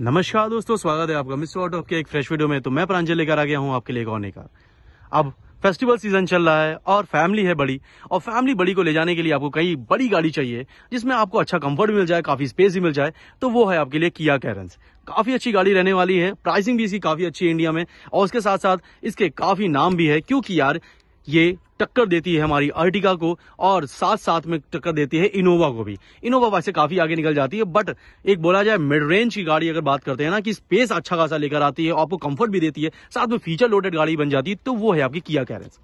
नमस्कार दोस्तों स्वागत है आपका मिस्टर ऑटो के एक फ्रेश वीडियो में तो मैं प्रांजल लेकर आ गया हूँ आपके लिए गौने का अब फेस्टिवल सीजन चल रहा है और फैमिली है बड़ी और फैमिली बड़ी को ले जाने के लिए आपको कई बड़ी गाड़ी चाहिए जिसमें आपको अच्छा कंफर्ट मिल जाए काफी स्पेस भी मिल जाए तो वो है आपके लिए किया कैरेंस काफी अच्छी गाड़ी रहने वाली है प्राइसिंग भी इसकी काफी अच्छी है इंडिया में और उसके साथ साथ इसके काफी नाम भी है क्योंकि यार ये टक्कर देती है हमारी अर्टिका को और साथ साथ में टक्कर देती है इनोवा को भी इनोवा वैसे काफी आगे निकल जाती है बट एक बोला जाए मिड रेंज की गाड़ी अगर बात करते हैं ना कि स्पेस अच्छा खासा लेकर आती है आपको कंफर्ट भी देती है साथ में फीचर लोडेड गाड़ी बन जाती है तो वो है आपकी किया कैरेंस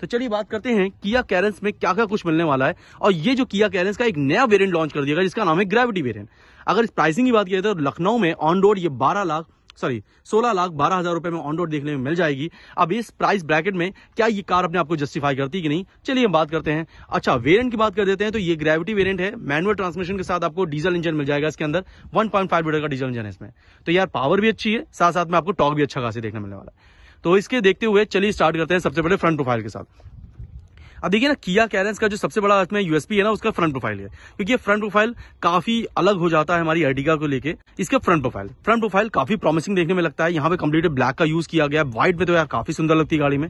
तो चलिए बात करते हैं किया कैरेंस में क्या क्या कुछ मिलने वाला है और ये जो किया कैरेंस का एक नया वेरियंट लॉन्च कर दिया गया जिसका नाम है ग्रेविटी वेरियंट अगर इस प्राइसिंग की बात करें तो लखनऊ में ऑन रोड ये बारह लाख सॉरी सोलह लाख बारह हजार रुपए में ऑन रोड देखने में मिल जाएगी अब इस प्राइस ब्रैकेट में क्या ये कार अपने आपको जस्टिफाई करती है कि नहीं चलिए हम बात करते हैं अच्छा वेरियंट की बात कर देते हैं तो ये ग्रेविटी वेरियंट है मैनुअल ट्रांसमिशन के साथ आपको डीजल इंजन मिल जाएगा इसके अंदर वन लीटर का डीजल इंजन है इसमें तो यार पावर भी अच्छी है साथ साथ में आपको टॉक भी अच्छा खासी देखने मिलने वाला है तो इसके देखते हुए चलिए स्टार्ट करते हैं सबसे पहले फ्रंट प्रोफाइल के साथ अब देखिए ना किया हैं का जो सबसे बड़ा इसमें यूएसपी है ना उसका फ्रंट प्रोफाइल है क्योंकि ये फ्रंट प्रोफाइल काफी अलग हो जाता है हमारी अर्टिगा को लेके इसका फ्रंट प्रोफाइल फ्रंट प्रोफाइल काफी प्रॉमिसिंग देखने में लगता है यहाँ पे कम्प्लीट ब्लैक का यूज किया गया व्हाइट में तो यार काफी सुंदर लगती है गाड़ी में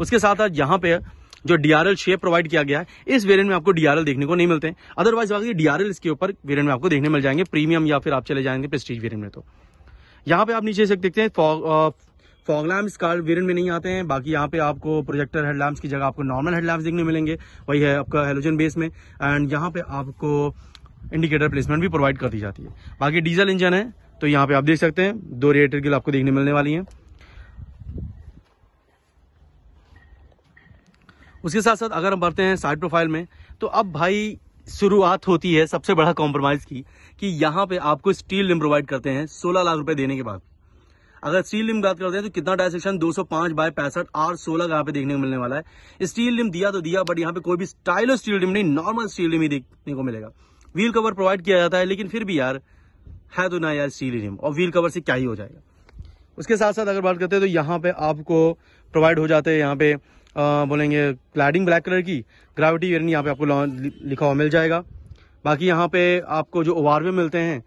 उसके साथ यहाँ पे जो डीआरएल शेप प्रोवाइड किया गया है इस वेरियंट में आपको डीआरएल देखने को नहीं मिलते हैं अदरवाइज बाकी डीआरएल इसके ऊपर वेरियंट में आपको देखने मिल जाएंगे प्रीमियम या फिर आप चले जाएंगे प्रेस्टीज वेरियंट में तो यहाँ पे आप नीचे से देखते हैं फॉग लैम्प इस कार वेरियंट में नहीं आते हैं बाकी यहाँ पे आपको प्रोजेक्टर हेडलैम्प्स की जगह आपको नॉर्मल हेडलैम्प्स देखने मिलेंगे वही है आपका हेलोजन बेस में एंड यहाँ पे आपको इंडिकेटर प्लेसमेंट भी प्रोवाइड कर दी जाती है बाकी डीजल इंजन है तो यहाँ पे आप देख सकते हैं दो रेडिएटर गिल आपको देखने मिलने वाली है उसके साथ साथ अगर हम बढ़ते हैं साइड प्रोफाइल में तो अब भाई शुरुआत होती है सबसे बड़ा कॉम्प्रोमाइज की कि यहाँ पे आपको स्टील रिम प्रोवाइड करते हैं सोलह लाख रुपए देने के बाद अगर स्टील लिम बात करते हैं तो कितना डायसेक्शन 205 बाय पैंसठ आर सोलह यहाँ पे देखने को मिलने वाला है स्टील लिम दिया तो दिया बट यहाँ पे कोई भी स्टाइल स्टील लिम नहीं नॉर्मल स्टील लिम ही देखने को मिलेगा व्हील कवर प्रोवाइड किया जाता है लेकिन फिर भी यार है तो ना यार स्टील लिम और व्हील कवर से क्या ही हो जाएगा उसके साथ साथ अगर बात करते हैं तो यहाँ पे आपको प्रोवाइड हो जाते हैं यहाँ पे आ, बोलेंगे क्लैडिंग ब्लैक कलर की ग्राविटी वेरियंट यहाँ पे आपको लिखा हुआ मिल जाएगा बाकी यहाँ पे आपको जो ओवारवे मिलते हैं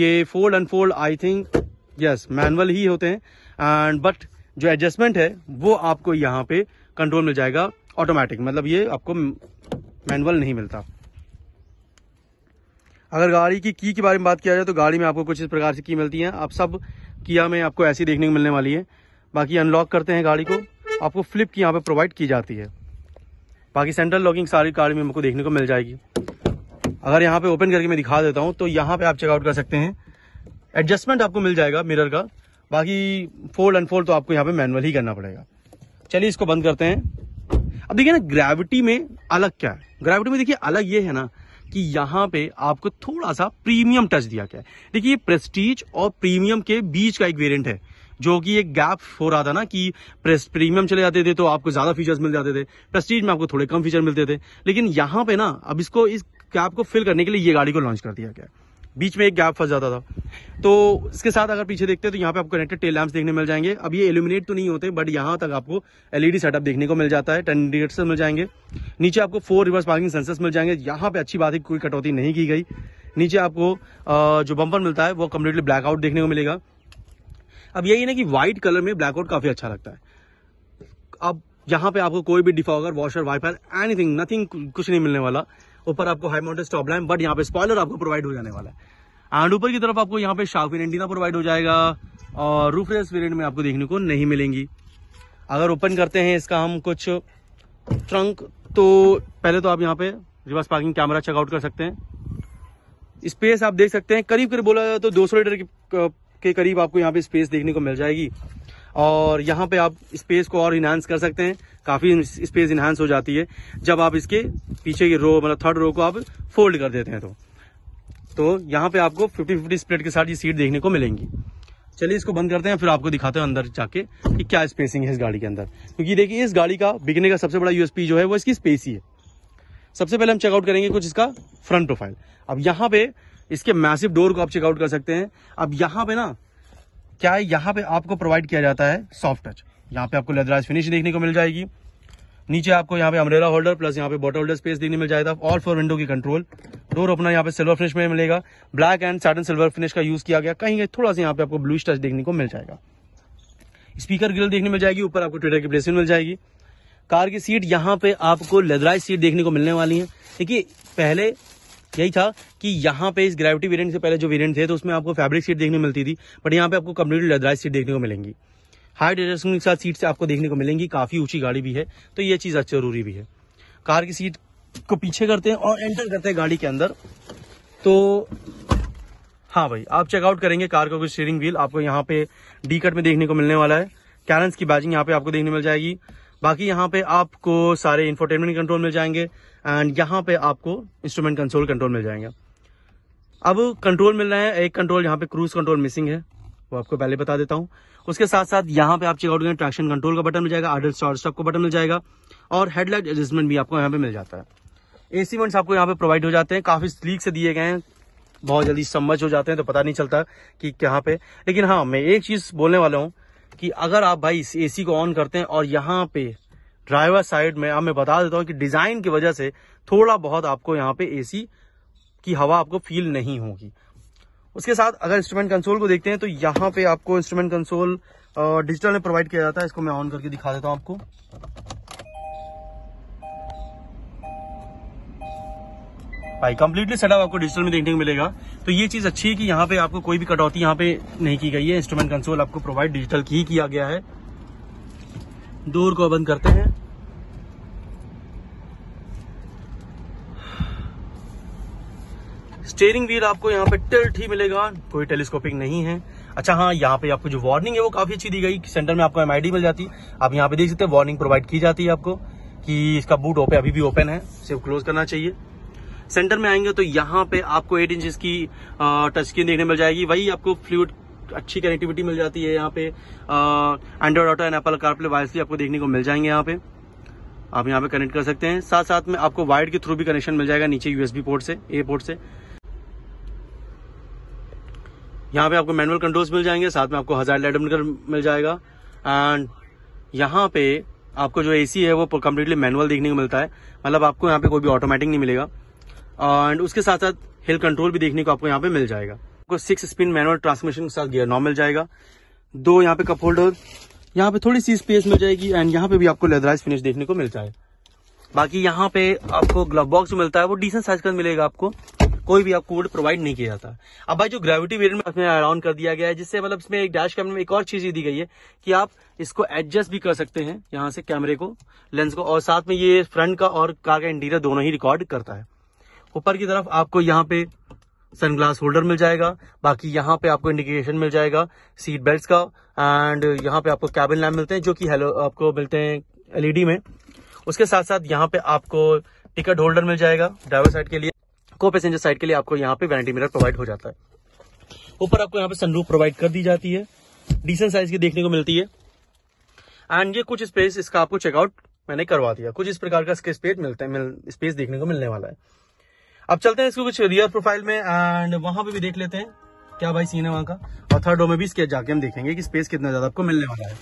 ये fold unfold I think yes manual ही होते हैं एंड बट जो एडजस्टमेंट है वो आपको यहाँ पे कंट्रोल मिल जाएगा ऑटोमेटिक मतलब ये आपको मैनुअल नहीं मिलता अगर गाड़ी की की के बारे में बात किया जाए तो गाड़ी में आपको कुछ इस प्रकार से की मिलती है आप सब किया में आपको ऐसी देखने को मिलने वाली है बाकी अनलॉक करते हैं गाड़ी को आपको फ्लिप की यहाँ पे प्रोवाइड की जाती है बाकी सेंट्रल लॉकिंग सारी गाड़ी में आपको देखने को मिल जाएगी अगर यहाँ पे ओपन करके मैं दिखा देता हूँ तो यहाँ पे आप चेकआउट कर सकते हैं एडजस्टमेंट आपको मिल जाएगा मिरर का बाकी फोल्ड अनफोल्ड तो आपको यहाँ पे मैनुअल ही करना पड़ेगा चलिए इसको बंद करते हैं अब देखिए ना ग्रेविटी में अलग क्या है ग्रेविटी में देखिए अलग ये है ना कि यहाँ पे आपको थोड़ा सा प्रीमियम टच दिया गया है देखिए ये प्रेस्टीज और प्रीमियम के बीच का एक वेरिएंट है जो कि एक गैप हो रहा था ना कि प्रेस प्रीमियम चले जाते थे तो आपको ज्यादा फीचर्स मिल जाते थे प्रेस्टीज में आपको थोड़े कम फीचर मिलते थे लेकिन यहाँ पे ना अब इसको इस गैप को फिल करने के लिए ये गाड़ी को लॉन्च कर दिया गया बीच में एक गैप फंस जाता था तो इसके साथ अगर पीछे देखते हैं तो यहाँ पे आपको कनेक्टेड टेल लैम्प्स देखने मिल जाएंगे अब ये एलुमिनेट तो नहीं होते बट यहाँ तक आपको एलईडी सेटअप देखने को मिल जाता है टेन इंडिकेटर्स मिल जाएंगे नीचे आपको फोर रिवर्स पार्किंग सेंसर्स मिल जाएंगे यहाँ पे अच्छी बात है कोई कटौती नहीं की गई नीचे आपको जो बम्पर मिलता है वो कम्प्लीटली ब्लैकआउट देखने को मिलेगा अब यही ना कि व्हाइट कलर में ब्लैकआउट काफ़ी अच्छा लगता है अब यहाँ पे आपको कोई भी defogger washer wiper anything nothing कुछ नहीं मिलने वाला ऊपर आपको high mounted stop line but यहाँ पे स्पॉयलर आपको प्रोवाइड हो जाने वाला है एंड ऊपर की तरफ आपको यहाँ पे शार्पिन एंटीना प्रोवाइड हो जाएगा और रूफ रेस वेरियंट में आपको देखने को नहीं मिलेंगी अगर ओपन करते हैं इसका हम कुछ ट्रंक तो पहले तो आप यहाँ पे रिवर्स पार्किंग कैमरा चेकआउट कर सकते हैं स्पेस आप देख सकते हैं करीब करीब बोला जाए तो 200 लीटर के करीब आपको यहाँ पे स्पेस देखने को मिल जाएगी और यहाँ पे आप स्पेस को और इन्हांस कर सकते हैं काफ़ी स्पेस इन्हांस हो जाती है जब आप इसके पीछे की रो मतलब थर्ड रो को आप फोल्ड कर देते हैं तो तो यहाँ पे आपको 50 50 स्प्लिट के साथ ये सीट देखने को मिलेंगी चलिए इसको बंद करते हैं फिर आपको दिखाते हैं अंदर जाके कि क्या स्पेसिंग है इस गाड़ी के अंदर क्योंकि देखिए इस गाड़ी का बिकने का सबसे बड़ा यूएसपी जो है वो इसकी स्पेस ही है सबसे पहले हम चेकआउट करेंगे कुछ इसका फ्रंट प्रोफाइल अब यहाँ पे इसके मैसिव डोर को आप चेकआउट कर सकते हैं अब यहाँ पे ना क्या है यहाँ पे आपको प्रोवाइड किया जाता है सॉफ्ट टच यहाँ पे आपको लेदराइज फिनिश देखने को मिल जाएगी नीचे आपको यहाँ पे अमरेला होल्डर प्लस यहाँ पे बॉटल होल्डर स्पेस देखने मिल जाएगा ऑल फोर विंडो की कंट्रोल डोर अपना यहाँ पे सिल्वर फिनिश में मिलेगा black and satin silver finish का यूज किया गया कहीं थोड़ा सा यहाँ पे आपको ब्लू टच देखने को मिल जाएगा स्पीकर ग्रिल देखने मिल जाएगी ऊपर आपको ट्विटर की प्लेसिंग मिल जाएगी कार की सीट यहाँ पे आपको लेदराइज सीट देखने को मिलने वाली है देखिए पहले यही था कि यहाँ पे इस ग्रेविटी वेरिएंट से पहले जो वेरिएंट थे तो उसमें आपको फैब्रिक सीट देखने को मिलती थी बट यहाँ पे आपको कम्प्लीट लदराज सीट देखने को मिलेंगी हाई डेरेशन के साथ सीट से आपको देखने को मिलेंगी काफ़ी ऊंची गाड़ी भी है तो ये चीज़ अच्छी जरूरी भी है कार की सीट को पीछे करते हैं और एंटर करते हैं गाड़ी के अंदर तो हाँ भाई आप चेकआउट करेंगे कार का स्टीयरिंग व्हील आपको यहाँ पे डी कट में देखने को मिलने वाला है कैरेंस की बैजिंग यहाँ पे आपको देखने मिल जाएगी बाकी यहाँ पे आपको सारे इंफोटेनमेंट कंट्रोल मिल जाएंगे एंड यहाँ पे आपको इंस्ट्रूमेंट कंसोल कंट्रोल मिल जाएंगे अब कंट्रोल मिल रहा है एक कंट्रोल यहाँ पे क्रूज कंट्रोल मिसिंग है वो आपको पहले बता देता हूँ उसके साथ साथ यहाँ पे आप चेकआउट करें ट्रैक्शन कंट्रोल का बटन मिल जाएगा आर्डर स्टार स्टॉप का बटन मिल जाएगा और हेडलाइट एडजस्टमेंट भी आपको यहाँ पे मिल जाता है एसी वंट्स आपको यहाँ पे प्रोवाइड हो जाते हैं काफी स्लीक से दिए गए हैं बहुत जल्दी समझ हो जाते हैं तो पता नहीं चलता कि कहाँ पे लेकिन हाँ मैं एक चीज बोलने वाला हूँ कि अगर आप भाई इस एसी को ऑन करते हैं और यहाँ पे ड्राइवर साइड में अब मैं बता देता हूँ कि डिज़ाइन की वजह से थोड़ा बहुत आपको यहाँ पे एसी की हवा आपको फील नहीं होगी उसके साथ अगर इंस्ट्रूमेंट कंसोल को देखते हैं तो यहाँ पे आपको इंस्ट्रूमेंट कंसोल डिजिटल में प्रोवाइड किया जाता है इसको मैं ऑन करके दिखा देता हूँ आपको भाई कम्प्लीटली सेटअप आपको डिजिटल में देखने को मिलेगा तो ये चीज अच्छी है कि यहाँ पे आपको कोई भी कटौती यहाँ पे नहीं की गई है इंस्ट्रूमेंट कंसोल आपको प्रोवाइड डिजिटल की किया गया है दूर को बंद करते हैं स्टेयरिंग व्हील आपको यहाँ पे टिल्ट ही मिलेगा कोई टेलीस्कोपिंग नहीं है अच्छा हाँ यहाँ पे आपको जो वार्निंग है वो काफी अच्छी दी गई सेंटर में आपको एम मिल जाती है आप यहाँ पे देख सकते हैं वार्निंग प्रोवाइड की जाती है आपको कि इसका बूट ओपन अभी भी ओपन है सिर्फ क्लोज करना चाहिए सेंटर में आएंगे तो यहाँ पे आपको एट इंच की टच स्क्रीन देखने मिल जाएगी वही आपको फ्लूड अच्छी कनेक्टिविटी मिल जाती है यहाँ पे Android Auto and Apple CarPlay wireless भी आपको देखने को मिल जाएंगे यहाँ पे आप यहाँ पे कनेक्ट कर सकते हैं साथ साथ में आपको वायर के थ्रू भी कनेक्शन मिल जाएगा नीचे यूएसबी पोर्ट से ए पोर्ट से यहाँ पे आपको मैनुअल कंट्रोल्स मिल जाएंगे साथ में आपको हजार लाइटर मिल जाएगा एंड यहाँ पे आपको जो एसी है वो कम्प्लीटली मैनुअल देखने को मिलता है मतलब आपको यहाँ पे कोई भी ऑटोमेटिक नहीं मिलेगा एंड उसके साथ साथ हिल कंट्रोल भी देखने को आपको यहाँ पे मिल जाएगा आपको सिक्स स्पिन मैनुअल ट्रांसमिशन के साथ गियर नॉ मिल जाएगा दो यहाँ पे कप होल्डर यहाँ पे थोड़ी सी स्पेस मिल जाएगी एंड यहाँ पे भी आपको लेदराइज फिनिश देखने को मिल जाएगा बाकी यहाँ पे आपको ग्लव बॉक्स मिलता है वो डिसेंट साइज का मिलेगा आपको कोई भी आपको वुड प्रोवाइड नहीं किया जाता अब भाई जो ग्रेविटी वेरियंट में अराउंड कर दिया गया है जिससे मतलब इसमें एक डैश कैमरे में एक और चीज दी गई है कि आप इसको एडजस्ट भी कर सकते हैं यहाँ से कैमरे को लेंस को और साथ में ये फ्रंट का और कार का इंटीरियर दोनों ही रिकॉर्ड करता है ऊपर की तरफ आपको यहाँ पे सनग्लास होल्डर मिल जाएगा बाकी यहाँ पे आपको इंडिकेशन मिल जाएगा सीट बेल्ट का एंड यहाँ पे आपको कैबिन लैम्प मिलते हैं जो कि हेलो आपको मिलते हैं एलईडी में उसके साथ साथ यहाँ पे आपको टिकट होल्डर मिल जाएगा ड्राइवर साइड के लिए को पैसेंजर साइड के लिए आपको यहाँ पे वैनिटी मिरर प्रोवाइड हो जाता है ऊपर आपको यहाँ पे सनरूफ प्रोवाइड कर दी जाती है डिसेंट साइज की देखने को मिलती है एंड ये कुछ स्पेस इसका आपको चेकआउट मैंने करवा दिया कुछ इस प्रकार का इसके स्पेस मिलता है स्पेस देखने को मिलने वाला है अब चलते हैं इसको कुछ रियर प्रोफाइल में एंड वहां पे भी देख लेते हैं क्या भाई सीन है वहां का और थर्ड रो में भी इसके जाके हम देखेंगे कि स्पेस कितना ज्यादा आपको मिलने वाला है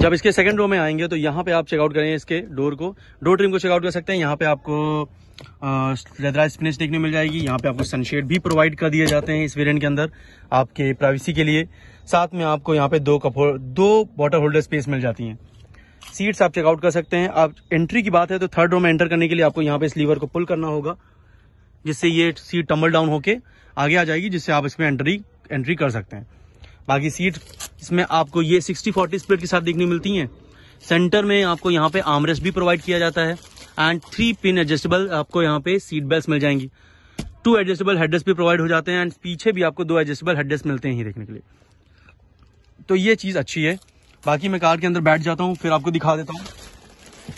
जब इसके सेकंड रो में आएंगे तो यहाँ पे आप चेकआउट करेंगे इसके डोर को डोर ट्रिम को चेकआउट कर सकते हैं यहाँ पे आपको लेदराइज फिनिश देखने मिल जाएगी यहाँ पे आपको सनशेड भी प्रोवाइड कर दिए जाते हैं इस वेरियंट के अंदर आपके प्राइवेसी के लिए साथ में आपको यहाँ पे दो कपोर दो वाटर होल्डर स्पेस मिल जाती हैं सीट्स आप चेकआउट कर सकते हैं आप एंट्री की बात है तो थर्ड रो में एंटर करने के लिए आपको यहाँ पे इस लीवर को पुल करना होगा जिससे ये सीट टम्बल डाउन होके आगे आ जाएगी जिससे आप इसमें एंट्री एंट्री कर सकते हैं बाकी सीट इसमें आपको ये सिक्सटी फोर्टी स्प्लिट के साथ देखने मिलती हैं सेंटर में आपको यहाँ पे आमरेस्ट भी प्रोवाइड किया जाता है एंड थ्री पिन एडजस्टेबल आपको यहाँ पे सीट बेल्ट मिल जाएंगी टू एडजस्टेबल हेडरेस्ट भी प्रोवाइड हो जाते हैं एंड पीछे भी आपको दो एडजस्टेबल हेडरेस्ट मिलते हैं देखने के लिए तो ये चीज़ अच्छी है बाकी मैं कार के अंदर बैठ जाता हूँ फिर आपको दिखा देता हूँ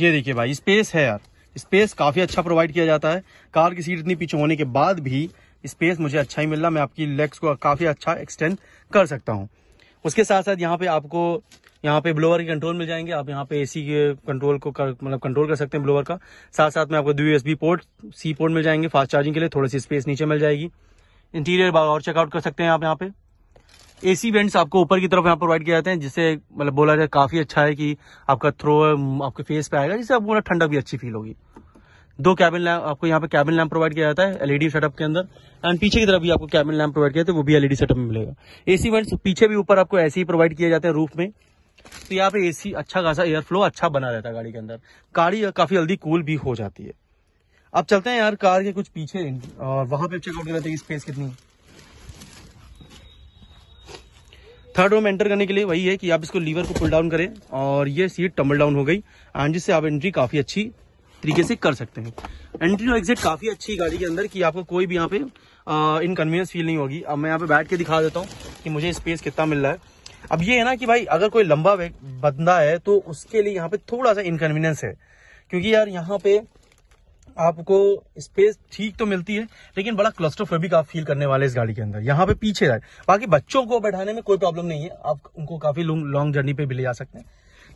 ये देखिए भाई स्पेस है यार स्पेस काफ़ी अच्छा प्रोवाइड किया जाता है कार की सीट इतनी पीछे होने के बाद भी स्पेस मुझे अच्छा ही मिल रहा मैं आपकी लेग्स को काफ़ी अच्छा एक्सटेंड कर सकता हूँ उसके साथ साथ यहाँ पे आपको यहाँ पे ब्लोअर के कंट्रोल मिल जाएंगे आप यहाँ पे एसी के कंट्रोल को कर मतलब कंट्रोल कर सकते हैं ब्लोअर का साथ साथ में आपको दो एस पोर्ट सी पोर्ट मिल जाएंगे फास्ट चार्जिंग के लिए थोड़ी सी स्पेस नीचे मिल जाएगी इंटीरियर और चेकआउट कर सकते हैं आप यहाँ पे एसी वेंट्स आपको ऊपर की तरफ यहाँ प्रोवाइड किया जाते हैं जिससे मतलब बोला जाए काफ़ी अच्छा है कि आपका थ्रो आपके फेस पे आएगा जिससे आपको ठंडक भी अच्छी फील होगी दो कैबिन लैम्प आपको यहाँ पे कैबिन लैम्प प्रोवाइड किया जाता है एलईडी सेटअप e के अंदर एंड पीछे की तरफ भी आपको कैबिन लैम्प प्रोवाइड किया जाता है वो भी एलईडी सेटअप e में मिलेगा एसी वेंट्स पीछे भी ऊपर आपको ऐसे ही प्रोवाइड किए जाते हैं रूफ में तो यहाँ पे एसी अच्छा खासा एयर फ्लो अच्छा बना रहता है गाड़ी के अंदर गाड़ी काफ़ी जल्दी कूल भी हो जाती है अब चलते हैं यार कार के कुछ पीछे और वहां पे चेकआउट कर लेते हैं स्पेस कितनी है थर्ड रो में एंटर करने के लिए वही है कि आप इसको लीवर को पुल डाउन करें और ये सीट टम्बल डाउन हो गई एंड जिससे आप एंट्री काफ़ी अच्छी तरीके से कर सकते हैं एंट्री और एग्जिट काफ़ी अच्छी गाड़ी के अंदर कि आपको कोई भी यहाँ पे इनकन्वीनियंस फील नहीं होगी अब मैं यहाँ पे बैठ के दिखा देता हूँ कि मुझे स्पेस कितना मिल रहा है अब ये है ना कि भाई अगर कोई लंबा बंदा है तो उसके लिए यहाँ पे थोड़ा सा इनकन्वीनियंस है क्योंकि यार यहाँ पे आपको स्पेस ठीक तो मिलती है लेकिन बड़ा क्लस्टरफोबिक आप फील करने वाले इस गाड़ी के अंदर यहाँ पे पीछे जाए बाकी बच्चों को बैठाने में कोई प्रॉब्लम नहीं है आप उनको काफी लॉन्ग जर्नी पे भी ले जा सकते हैं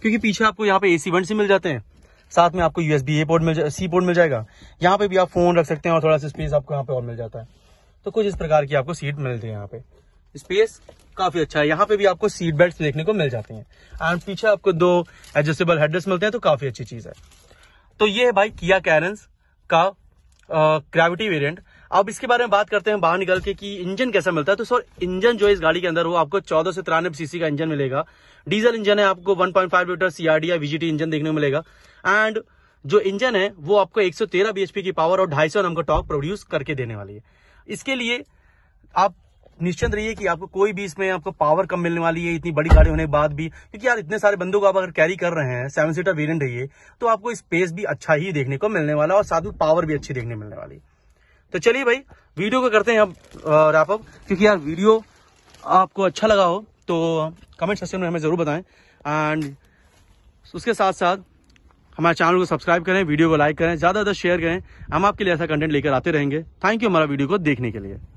क्योंकि पीछे आपको यहाँ पे एसी बंड से मिल जाते हैं साथ में आपको यूएसबी ए पोर्ट मिल सी पोर्ट मिल जाएगा यहाँ पे भी आप फोन रख सकते हैं और थोड़ा सा स्पेस आपको यहाँ पे और मिल जाता है तो कुछ इस प्रकार की आपको सीट मिलती है यहाँ पे स्पेस काफी अच्छा है यहाँ पे भी आपको सीट बेल्ट देखने को मिल जाती हैं एंड पीछे आपको दो एडजस्टेबल हेडरेस्ट मिलते हैं तो काफी अच्छी चीज है तो ये है भाई किया कैरेंस का ग्रेविटी वेरिएंट अब इसके बारे में बात करते हैं बाहर निकल के कि इंजन कैसा मिलता है तो सर इंजन जो है इस गाड़ी के अंदर वो आपको चौदह से तिरानवे सीसी का इंजन मिलेगा डीजल इंजन है आपको 1.5 लीटर सीआरडी या वीजीटी इंजन देखने को मिलेगा एंड जो इंजन है वो आपको 113 बीएचपी की पावर और ढाई सौ टॉक प्रोड्यूस करके देने वाली है इसके लिए आप निश्चिंत रहिए कि आपको कोई भी इसमें आपको पावर कम मिलने वाली है इतनी बड़ी गाड़ी होने के बाद भी क्योंकि यार इतने सारे बंदूक आप अगर कैरी कर रहे हैं सेवन सीटर वेरियंट रहिए तो आपको स्पेस भी अच्छा ही देखने को मिलने वाला और साथ में पावर भी अच्छी देखने मिलने वाली तो चलिए भाई वीडियो को करते हैं अब रैपअप क्योंकि यार वीडियो आपको अच्छा लगा हो तो कमेंट सेक्शन में हमें ज़रूर बताएं एंड उसके साथ साथ हमारे चैनल को सब्सक्राइब करें वीडियो को लाइक करें ज़्यादा ज़्यादा शेयर करें हम आपके लिए ऐसा कंटेंट लेकर आते रहेंगे थैंक यू हमारा वीडियो को देखने के लिए